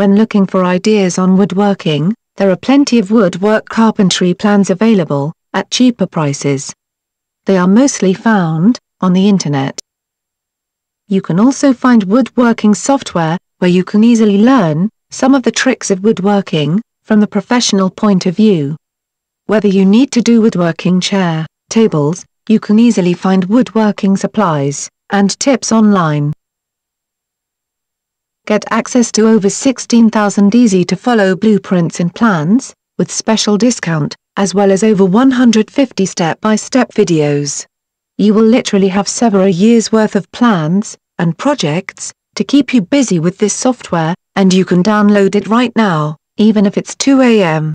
When looking for ideas on woodworking, there are plenty of woodwork carpentry plans available, at cheaper prices. They are mostly found, on the internet. You can also find woodworking software, where you can easily learn, some of the tricks of woodworking, from the professional point of view. Whether you need to do woodworking chair, tables, you can easily find woodworking supplies, and tips online. Get access to over 16,000 easy-to-follow blueprints and plans, with special discount, as well as over 150 step-by-step -step videos. You will literally have several years' worth of plans and projects to keep you busy with this software, and you can download it right now, even if it's 2 a.m.